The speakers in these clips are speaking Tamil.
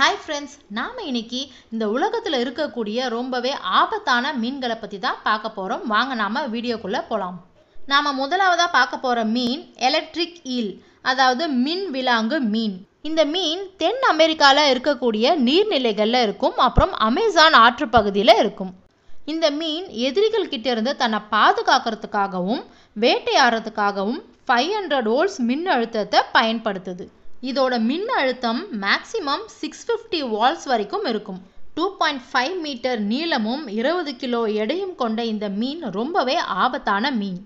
ஹாய் ஃப்ரெண்ட்ஸ் நாம் இன்னைக்கு இந்த உலகத்தில் இருக்கக்கூடிய ரொம்பவே ஆபத்தான மீன்களை பற்றி தான் பார்க்க போகிறோம் வாங்க நாம் வீடியோக்குள்ளே போகலாம் நாம் முதலாவதாக பார்க்க போகிற மீன் எலக்ட்ரிக் ஈல் அதாவது மின் விலாங்கு மீன் இந்த மீன் தென் அமெரிக்காவில் இருக்கக்கூடிய நீர்நிலைகளில் இருக்கும் அப்புறம் அமேசான் ஆற்று பகுதியில் இருக்கும் இந்த மீன் எதிரிகள் கிட்ட இருந்து தன்னை பாதுகாக்கிறதுக்காகவும் வேட்டையாடுறதுக்காகவும் ஃபைவ் ஹண்ட்ரட் ஓல்ஸ் மின் அழுத்தத்தை பயன்படுத்துது இதோட மின் அழுத்தம் மேக்ஸிமம் சிக்ஸ் ஃபிஃப்டி வால்ஸ் வரைக்கும் இருக்கும் டூ பாயிண்ட் ஃபைவ் மீட்டர் நீளமும் இருபது கிலோ எடையும் கொண்ட இந்த மீன் ரொம்பவே ஆபத்தான மீன்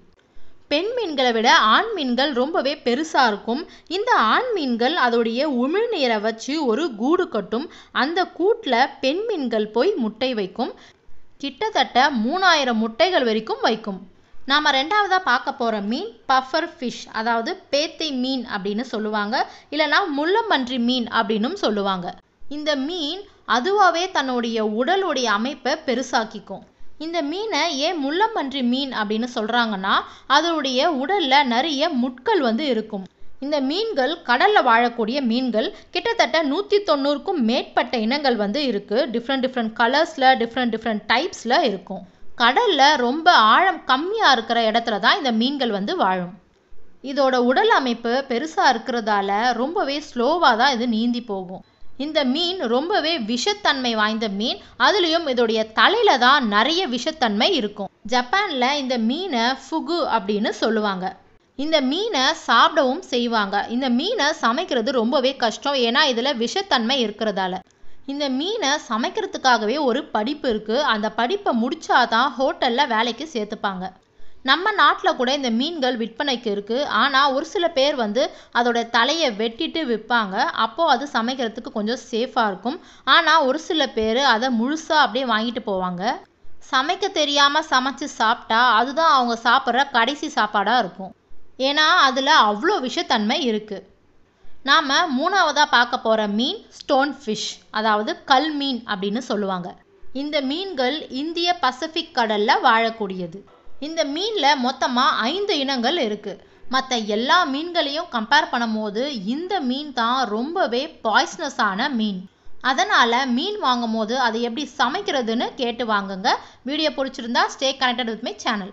பெண் மீன்களை விட ஆண் மீன்கள் ரொம்பவே பெருசாக இருக்கும் இந்த ஆண் மீன்கள் அதோடைய உமிழ்நீரை வச்சு ஒரு கூடு கட்டும் அந்த கூட்டில் பெண் மீன்கள் போய் முட்டை வைக்கும் கிட்டத்தட்ட மூணாயிரம் முட்டைகள் வரைக்கும் வைக்கும் நாம் ரெண்டாவதாக பார்க்க போகிற மீன் பஃபர் ஃபிஷ் அதாவது பேத்தை மீன் அப்படின்னு சொல்லுவாங்க இல்லைனா முள்ளம்பன்றி மீன் அப்படின்னும் சொல்லுவாங்க இந்த மீன் அதுவாகவே தன்னுடைய உடலுடைய அமைப்பை பெருசாக்கிக்கும் இந்த மீனை ஏன் முள்ளம்பன்றி மீன் அப்படின்னு சொல்கிறாங்கன்னா அதனுடைய உடலில் நிறைய முட்கள் வந்து இருக்கும் இந்த மீன்கள் கடலில் வாழக்கூடிய மீன்கள் கிட்டத்தட்ட நூற்றி தொண்ணூறுக்கும் மேற்பட்ட இனங்கள் வந்து இருக்குது டிஃப்ரெண்ட் டிஃப்ரெண்ட் கலர்ஸில் டிஃப்ரெண்ட் டிஃப்ரெண்ட் டைப்ஸில் இருக்கும் கடலில் ரொம்ப ஆழம் கம்மியாக இருக்கிற இடத்துல தான் இந்த மீன்கள் வந்து வாழும் இதோட உடல் அமைப்பு பெருசாக இருக்கிறதால ரொம்பவே ஸ்லோவாக தான் இது நீந்தி போகும் இந்த மீன் ரொம்பவே விஷத்தன்மை வாய்ந்த மீன் அதுலேயும் இதோடைய தலையில தான் நிறைய விஷத்தன்மை இருக்கும் ஜப்பானில் இந்த மீனை ஃபுகு அப்படின்னு சொல்லுவாங்க இந்த மீனை சாப்பிடவும் செய்வாங்க இந்த மீனை சமைக்கிறது ரொம்பவே கஷ்டம் ஏன்னா இதில் விஷத்தன்மை இருக்கிறதால இந்த மீனை சமைக்கிறதுக்காகவே ஒரு படிப்பு இருக்குது அந்த படிப்பை முடித்தாதான் ஹோட்டலில் வேலைக்கு சேர்த்துப்பாங்க நம்ம நாட்டில் கூட இந்த மீன்கள் விற்பனைக்கு இருக்குது ஆனால் ஒரு சில பேர் வந்து அதோட தலையை வெட்டிட்டு விற்பாங்க அப்போது அது சமைக்கிறதுக்கு கொஞ்சம் சேஃபாக இருக்கும் ஆனால் ஒரு சில பேர் அதை முழுசாக அப்படியே வாங்கிட்டு போவாங்க சமைக்க தெரியாமல் சமைச்சு சாப்பிட்டா அதுதான் அவங்க சாப்பிட்ற கடைசி சாப்பாடாக இருக்கும் ஏன்னா அதில் அவ்வளோ விஷத்தன்மை இருக்குது நாம் மூணாவதாக பார்க்க போகிற மீன் ஸ்டோன் ஃபிஷ் அதாவது கல் மீன் அப்படின்னு சொல்லுவாங்க இந்த மீன்கள் இந்திய பசிபிக் கடலில் வாழக்கூடியது இந்த மீனில் மொத்தமாக ஐந்து இனங்கள் இருக்குது மற்ற எல்லா மீன்களையும் கம்பேர் பண்ணும்போது இந்த மீன் தான் ரொம்பவே பாய்ஸ்னஸான மீன் அதனால் மீன் வாங்கும் போது அதை எப்படி சமைக்கிறதுன்னு கேட்டு வாங்குங்க வீடியோ பிடிச்சிருந்தா stay connected with my channel